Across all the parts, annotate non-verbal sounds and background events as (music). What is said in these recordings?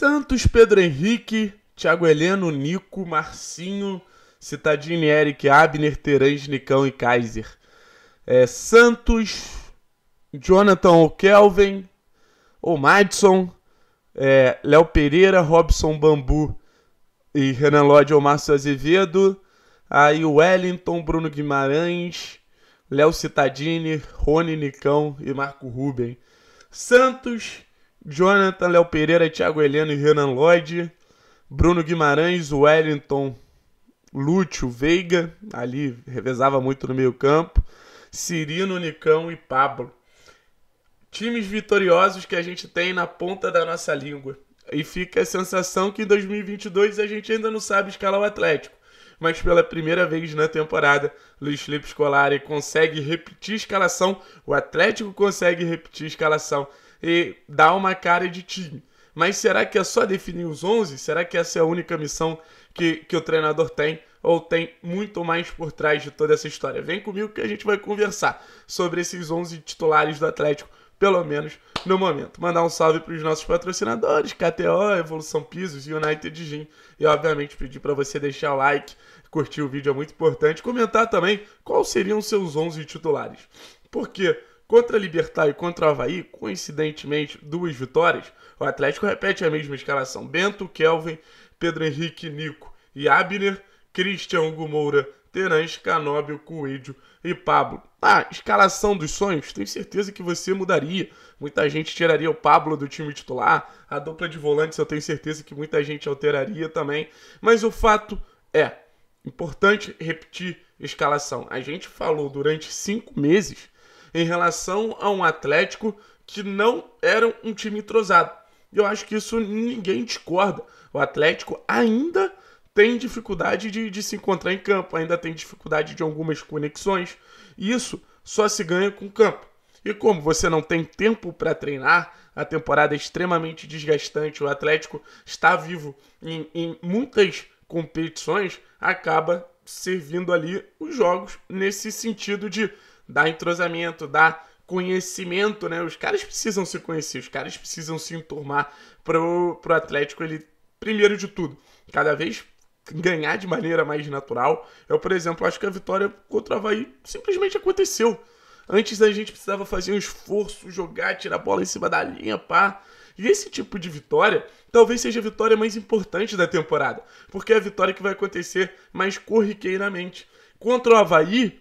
Santos, Pedro Henrique, Thiago Heleno, Nico, Marcinho, Citadini, Eric, Abner, Terãs, Nicão e Kaiser. É, Santos, Jonathan ou Kelvin, ou Madison, é, Léo Pereira, Robson Bambu e Renan Lodge ou Márcio Azevedo. Aí Wellington, Bruno Guimarães, Léo Citadini, Rony Nicão e Marco Ruben. Santos, Jonathan, Léo Pereira, Thiago Heleno e Renan Lloyd, Bruno Guimarães, Wellington, Lúcio, Veiga, ali revezava muito no meio campo, Cirino, Nicão e Pablo. Times vitoriosos que a gente tem na ponta da nossa língua. E fica a sensação que em 2022 a gente ainda não sabe escalar o Atlético mas pela primeira vez na temporada, Luiz Felipe Scolari consegue repetir a escalação, o Atlético consegue repetir a escalação e dar uma cara de time. Mas será que é só definir os 11? Será que essa é a única missão que, que o treinador tem? Ou tem muito mais por trás de toda essa história? Vem comigo que a gente vai conversar sobre esses 11 titulares do Atlético, pelo menos no momento. Mandar um salve para os nossos patrocinadores, KTO, Evolução Pisos, e United Gym. E, obviamente, pedir para você deixar o like, curtir o vídeo é muito importante. Comentar também qual seriam seus 11 titulares. Por quê? Contra a Libertar e contra o Havaí, coincidentemente, duas vitórias, o Atlético repete a mesma escalação. Bento, Kelvin, Pedro Henrique, Nico e Abner, Cristian Gumoura, Terence, Canóbio, Coelho e Pablo. Ah, escalação dos sonhos, tenho certeza que você mudaria. Muita gente tiraria o Pablo do time titular, a dupla de volantes eu tenho certeza que muita gente alteraria também. Mas o fato é, importante repetir escalação. A gente falou durante cinco meses em relação a um Atlético que não era um time entrosado. E eu acho que isso ninguém discorda. O Atlético ainda tem dificuldade de, de se encontrar em campo, ainda tem dificuldade de algumas conexões. Isso só se ganha com campo. E como você não tem tempo para treinar, a temporada é extremamente desgastante, o Atlético está vivo em, em muitas competições, acaba servindo ali os jogos nesse sentido de dá entrosamento, dá conhecimento, né? Os caras precisam se conhecer, os caras precisam se enturmar pro, pro Atlético ele, primeiro de tudo, cada vez ganhar de maneira mais natural. Eu, por exemplo, acho que a vitória contra o Havaí simplesmente aconteceu. Antes a gente precisava fazer um esforço, jogar, tirar a bola em cima da linha, pá. E esse tipo de vitória talvez seja a vitória mais importante da temporada, porque é a vitória que vai acontecer mais corriqueiramente. Contra o Havaí,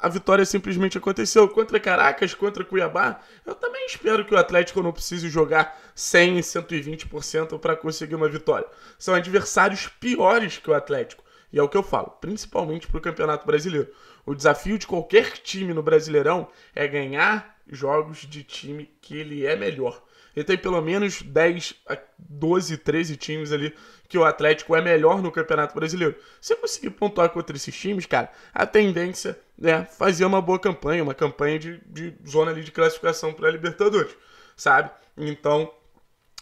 a vitória simplesmente aconteceu. Contra Caracas, contra Cuiabá, eu também espero que o Atlético não precise jogar 100, 120% para conseguir uma vitória. São adversários piores que o Atlético. E é o que eu falo, principalmente para o Campeonato Brasileiro. O desafio de qualquer time no Brasileirão é ganhar jogos de time que ele é melhor. Ele tem pelo menos 10, 12, 13 times ali que o Atlético é melhor no Campeonato Brasileiro. Se conseguir pontuar contra esses times, cara, a tendência é fazer uma boa campanha, uma campanha de, de zona ali de classificação para a Libertadores, sabe? Então,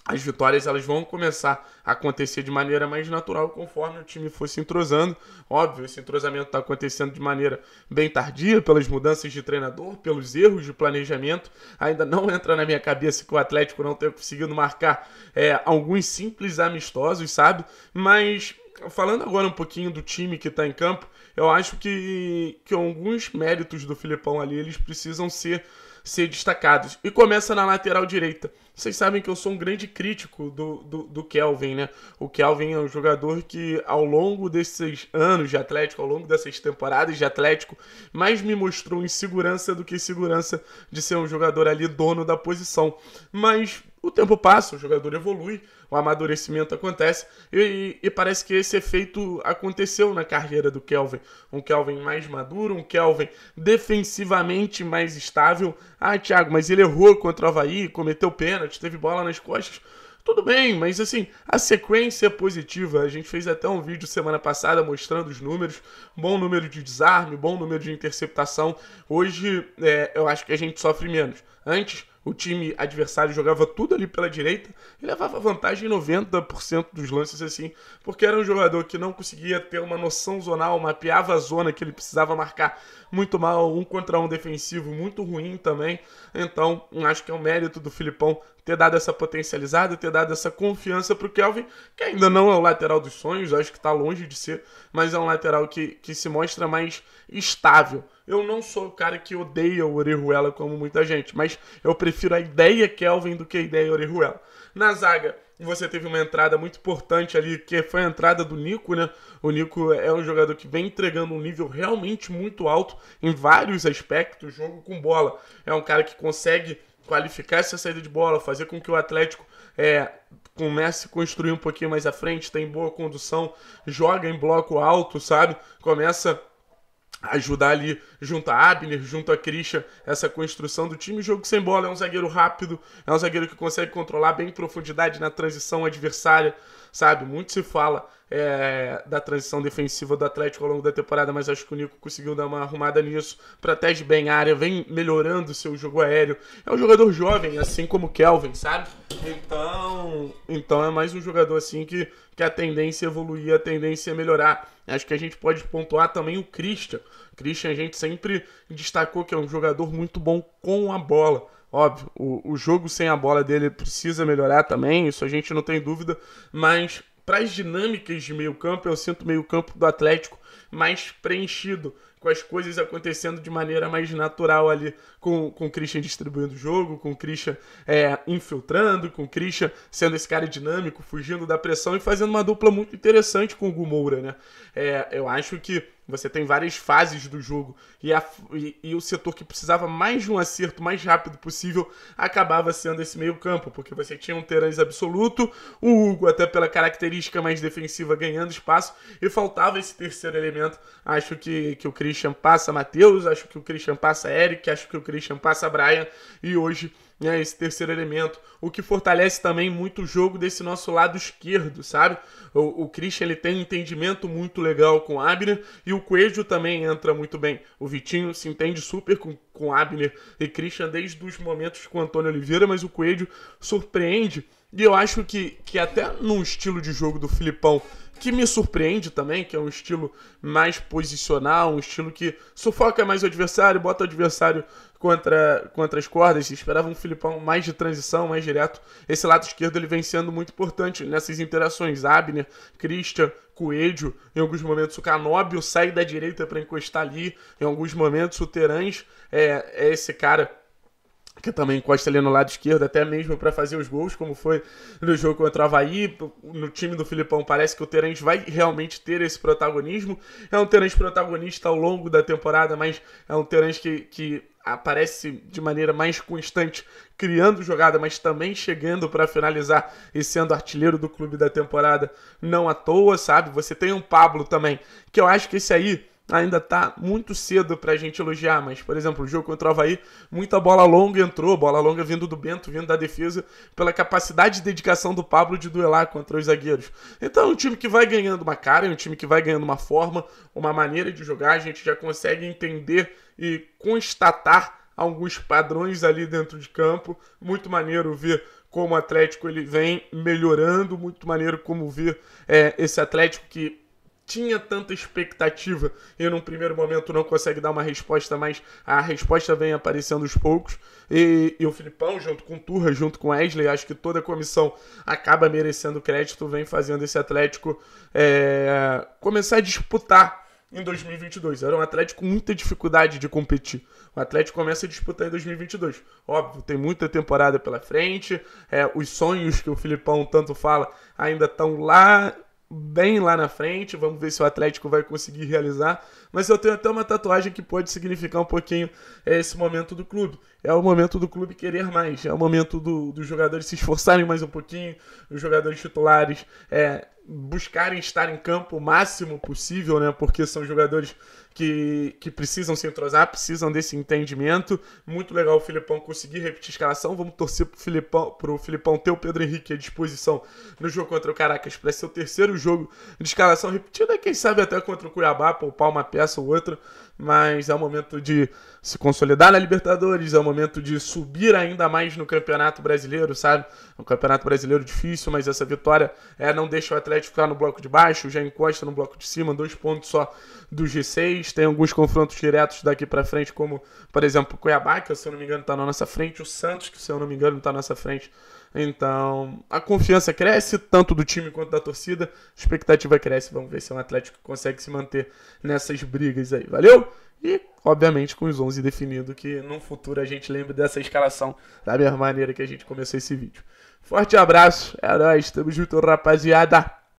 as vitórias elas vão começar a acontecer de maneira mais natural conforme o time for se entrosando. Óbvio, esse entrosamento está acontecendo de maneira bem tardia, pelas mudanças de treinador, pelos erros de planejamento. Ainda não (laughs) entra na minha cabeça que o Atlético não tenha conseguido marcar é, alguns simples amistosos, sabe? Mas falando agora um pouquinho do time que está em campo, eu acho que, que alguns méritos do Filipão ali, eles precisam ser, ser destacados. E começa na lateral direita. Vocês sabem que eu sou um grande crítico do, do, do Kelvin, né? O Kelvin é um jogador que, ao longo desses anos de Atlético, ao longo dessas temporadas de Atlético, mais me mostrou insegurança do que segurança de ser um jogador ali dono da posição. Mas o tempo passa, o jogador evolui, o amadurecimento acontece e, e, parece que esse efeito aconteceu na carreira do Kelvin. Um Kelvin mais maduro, um Kelvin defensivamente mais estável. Ah, Thiago, mas ele errou contra o Havaí, cometeu pênalti, teve bola nas costas. Tudo bem, mas assim, a sequência é positiva. A gente fez até um vídeo semana passada mostrando os números. Bom número de desarme, bom número de interceptação. Hoje, é, eu acho que a gente sofre menos. Antes, o time adversário jogava tudo ali pela direita e levava vantagem em 90% dos lances assim, porque era um jogador que não conseguia ter uma noção zonal, mapeava a zona que ele precisava marcar muito mal, um contra um defensivo muito ruim também. Então, acho que é um mérito do Filipão ter dado essa potencializada, ter dado essa confiança para o Kelvin, que ainda não é o lateral dos sonhos, acho que está longe de ser, mas é um lateral que, que se mostra mais estável. Eu não sou o cara que odeia o Orihuela como muita gente, mas eu prefiro a ideia Kelvin do que a ideia Orihuela. Na zaga, você teve uma entrada muito importante ali, que foi a entrada do Nico, né? O Nico é um jogador que vem entregando um nível realmente muito alto em vários aspectos, jogo com bola. É um cara que consegue qualificar essa saída de bola, fazer com que o Atlético é, comece a construir um pouquinho mais à frente, tem tá boa condução, joga em bloco alto, sabe? Começa ajudar ali junto a Abner, junto a Christian, essa construção do time. Jogo sem bola, é um zagueiro rápido, é um zagueiro que consegue controlar bem profundidade na transição adversária, sabe? Muito se fala é, da transição defensiva do Atlético ao longo da temporada, mas acho que o Nico conseguiu dar uma arrumada nisso. Protege bem a área, vem melhorando seu jogo aéreo. É um jogador jovem, assim como o Kelvin, sabe? Então, então é mais um jogador assim que, que a tendência é evoluir, a tendência é melhorar. Acho que a gente pode pontuar também o Christian. Christian a gente sempre destacou que é um jogador muito bom com a bola. Óbvio, o, o jogo sem a bola dele precisa melhorar também, isso a gente não tem dúvida, mas para as dinâmicas de meio-campo, eu sinto meio-campo do Atlético mais preenchido, com as coisas acontecendo de maneira mais natural ali, com, com o Christian distribuindo o jogo, com o Christian é, infiltrando, com o Christian sendo esse cara dinâmico, fugindo da pressão e fazendo uma dupla muito interessante com o Gumoura, né? É, eu acho que você tem várias fases do jogo e, a, e, e, o setor que precisava mais de um acerto mais rápido possível acabava sendo esse meio-campo, porque você tinha um Terãs absoluto, o Hugo, até pela característica mais defensiva, ganhando espaço e faltava esse terceiro elemento. Acho que, que o Christian passa Matheus, acho que o Christian passa Eric, acho que o Christian passa Brian e hoje né, esse terceiro elemento, o que fortalece também muito o jogo desse nosso lado esquerdo, sabe? O, o Christian ele tem um entendimento muito legal com Abner e o Coelho também entra muito bem. O Vitinho se entende super com, com Abner e Christian desde os momentos com o Antônio Oliveira, mas o Coelho surpreende e eu acho que, que até num estilo de jogo do Filipão que me surpreende também, que é um estilo mais posicional, um estilo que sufoca mais o adversário, bota o adversário contra, contra as cordas. Esperava um Filipão mais de transição, mais direto. Esse lado esquerdo ele vem sendo muito importante nessas interações. Abner, Christian, Coelho, em alguns momentos o Canóbio sai da direita para encostar ali, em alguns momentos o Terãs é, é esse cara que também encosta ali no lado esquerdo, até mesmo para fazer os gols, como foi no jogo contra o Havaí. No time do Filipão, parece que o Terence vai realmente ter esse protagonismo. É um Terence protagonista ao longo da temporada, mas é um Terence que, que aparece de maneira mais constante, criando jogada, mas também chegando para finalizar e sendo artilheiro do clube da temporada. Não à toa, sabe? Você tem um Pablo também, que eu acho que esse aí ainda tá muito cedo para a gente elogiar, mas, por exemplo, o jogo contra o Havaí, muita bola longa entrou, bola longa vindo do Bento, vindo da defesa, pela capacidade e dedicação do Pablo de duelar contra os zagueiros. Então é um time que vai ganhando uma cara, é um time que vai ganhando uma forma, uma maneira de jogar, a gente já consegue entender e constatar alguns padrões ali dentro de campo. Muito maneiro ver como o Atlético ele vem melhorando, muito maneiro como ver é, esse Atlético que tinha tanta expectativa e num primeiro momento não consegue dar uma resposta, mas a resposta vem aparecendo aos poucos. E, e o Filipão, junto com o Turra, junto com o Wesley, acho que toda a comissão acaba merecendo crédito, vem fazendo esse Atlético é, começar a disputar em 2022. Era um Atlético com muita dificuldade de competir. O Atlético começa a disputar em 2022. Óbvio, tem muita temporada pela frente, é, os sonhos que o Filipão tanto fala ainda estão lá bem lá na frente. Vamos ver se o Atlético vai conseguir realizar. Mas eu tenho até uma tatuagem que pode significar um pouquinho é, esse momento do clube. É o momento do clube querer mais. É o momento do, dos jogadores se esforçarem mais um pouquinho. Os jogadores titulares é, buscarem estar em campo o máximo possível, né? Porque são jogadores que, que precisam se entrosar, precisam desse entendimento. Muito legal o Filipão conseguir repetir a escalação. Vamos torcer pro Filipão, pro Filipão ter o Pedro Henrique à disposição no jogo contra o Caracas para ser o terceiro jogo de escalação repetida, quem sabe até contra o Cuiabá, poupar uma peça ou outra mas é o momento de se consolidar na Libertadores, é o momento de subir ainda mais no Campeonato Brasileiro, sabe? É um Campeonato Brasileiro difícil, mas essa vitória é, não deixa o Atlético ficar no bloco de baixo, já encosta no bloco de cima, dois pontos só do G6. Tem alguns confrontos diretos daqui para frente, como, por exemplo, o Cuiabá, que se eu não me engano está na nossa frente, o Santos, que se eu não me engano está na nossa frente. Então, a confiança cresce, tanto do time quanto da torcida, a expectativa cresce. Vamos ver se o é Atlético consegue se manter nessas brigas aí. Valeu? E, obviamente, com os 11 definido, que num futuro a gente lembre dessa escalação da mesma maneira que a gente começou esse vídeo. Forte abraço, é nóis, tamo junto, rapaziada!